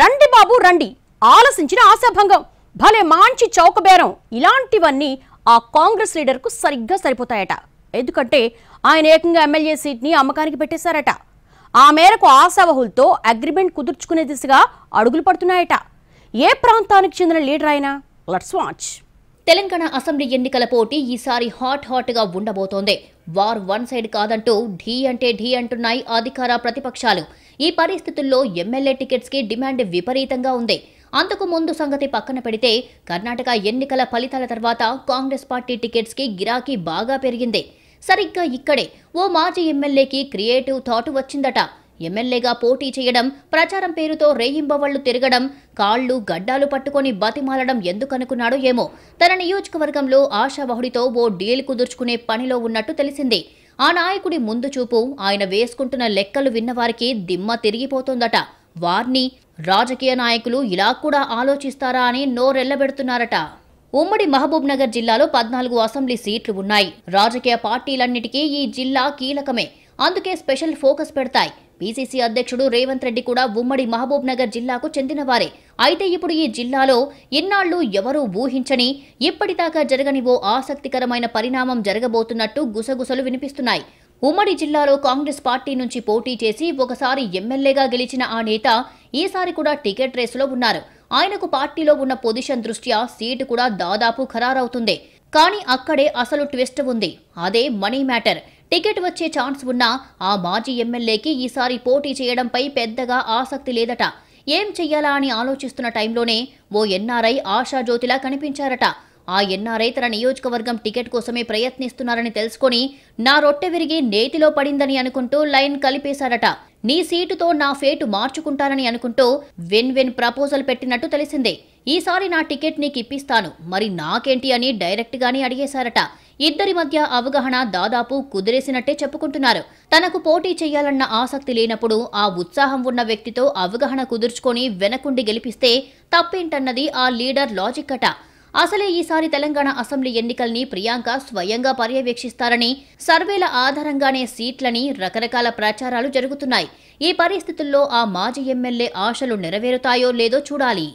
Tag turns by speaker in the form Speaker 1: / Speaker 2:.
Speaker 1: రండి బాబు రండి ఆలసించిన ఆశాభంగం భలే మాంచి చౌకబేరం ఇలాంటివన్నీ ఆ కాంగ్రెస్ లీడర్కు సరిగ్గా సరిపోతాయట ఎందుకంటే ఆయన ఏకంగా ఎమ్మెల్యే సీట్ని అమ్మకానికి పెట్టేశారట ఆ మేరకు ఆశావహులతో అగ్రిమెంట్ కుదుర్చుకునే దిశగా అడుగులు పడుతున్నాయట ఏ ప్రాంతానికి చెందిన లీడర్ ఆయన లట్స్ వాచ్
Speaker 2: తెలంగాణ అసెంబ్లీ ఎన్నికల పోటీ ఈసారి హాట్ హాట్ గా ఉండబోతోంది వార్ వన్ సైడ్ కాదంటూ ఢీ అంటే ఢీ అంటున్నాయి అధికార ప్రతిపక్షాలు ఈ పరిస్థితుల్లో ఎమ్మెల్యే టికెట్స్కి డిమాండ్ విపరీతంగా ఉంది అంతకు ముందు సంగతి పక్కన పెడితే కర్ణాటక ఎన్నికల ఫలితాల తర్వాత కాంగ్రెస్ పార్టీ టికెట్స్కి గిరాకీ బాగా పెరిగింది సరిగ్గా ఇక్కడే ఓ మాజీ ఎమ్మెల్యేకి క్రియేటివ్ థాట్ వచ్చిందట ఎమ్మెల్యేగా పోటీ చేయడం ప్రచారం పేరుతో రేయింబవళ్లు తిరగడం కాళ్లు గడ్డాలు పట్టుకొని బతిమాలడం ఎందుకనుకున్నాడో ఏమో తన నియోజకవర్గంలో ఆశావహుడితో ఓ డీల్ కుదుర్చుకునే పనిలో ఉన్నట్టు తెలిసింది ఆ నాయకుడి ముందు చూపు ఆయన వేసుకుంటున్న లెక్కలు విన్నవారికి దిమ్మ తిరిగిపోతుందట వార్ని రాజకీయ నాయకులు ఇలా కూడా ఆలోచిస్తారా అని నోరెల్లబెడుతున్నారట ఉమ్మడి మహబూబ్ నగర్ జిల్లాలో పద్నాలుగు అసెంబ్లీ సీట్లు ఉన్నాయి రాజకీయ పార్టీలన్నిటికీ ఈ జిల్లా కీలకమే అందుకే స్పెషల్ ఫోకస్ పెడతాయి పీసీసీ అధ్యక్షుడు రేవంత్ రెడ్డి కూడా ఉమ్మడి మహబూబ్ నగర్ జిల్లాకు చెందినవారే అయితే ఇప్పుడు ఈ జిల్లాలో ఇన్నాళ్లు ఎవరూ ఊహించని ఇప్పటిదాకా జరగని ఓ ఆసక్తికరమైన పరిణామం జరగబోతున్నట్టు గుసగుసలు వినిపిస్తున్నాయి ఉమ్మడి జిల్లాలో కాంగ్రెస్ పార్టీ నుంచి పోటీ చేసి ఒకసారి ఎమ్మెల్యేగా గెలిచిన ఆ నేత ఈసారి కూడా టికెట్ రేసులో ఉన్నారు ఆయనకు పార్టీలో ఉన్న పొజిషన్ దృష్ట్యా సీటు కూడా దాదాపు ఖరారవుతుంది కానీ అక్కడే అసలు ట్విస్ట్ ఉంది అదే మనీ మ్యాటర్ టికెట్ వచ్చే ఛాన్స్ ఉన్నా ఆ మాజీ ఎమ్మెల్యేకి ఈసారి పోటీ చేయడంపై పెద్దగా ఆసక్తి లేదట ఏం చెయ్యాలా అని ఆలోచిస్తున్న టైంలోనే ఓ ఎన్ఆర్ఐ ఆశాజ్యోతిలా కనిపించారట ఆ ఎన్ఆర్ఐ తన నియోజకవర్గం టికెట్ కోసమే ప్రయత్నిస్తున్నారని తెలుసుకొని నా రొట్టె విరిగి నేతిలో పడిందని అనుకుంటూ లైన్ కలిపేశారట నీ సీటుతో నా ఫేటు మార్చుకుంటారని అనుకుంటూ విన్ విన్ ప్రపోజల్ పెట్టినట్టు తెలిసిందే ఈసారి నా టికెట్ నీకు ఇప్పిస్తాను మరి నాకేంటి అని డైరెక్ట్గానే అడిగేశారట ఇద్దరి మధ్య అవగాహన దాదాపు కుదిరేసినట్టే చెప్పుకుంటున్నారు తనకు పోటీ చేయాలన్న ఆసక్తి లేనప్పుడు ఆ ఉత్సాహం ఉన్న వ్యక్తితో అవగాహన కుదుర్చుకొని వెనకుండి గెలిపిస్తే తప్పేంటన్నది ఆ లీడర్ లాజిక్ అట అసలే ఈసారి తెలంగాణ అసెంబ్లీ ఎన్నికల్ని ప్రియాంక స్వయంగా పర్యవేక్షిస్తారని సర్వేల ఆధారంగానే సీట్లని రకరకాల ప్రచారాలు జరుగుతున్నాయి ఈ పరిస్థితుల్లో ఆ మాజీ ఎమ్మెల్యే ఆశలు నెరవేరుతాయో లేదో చూడాలి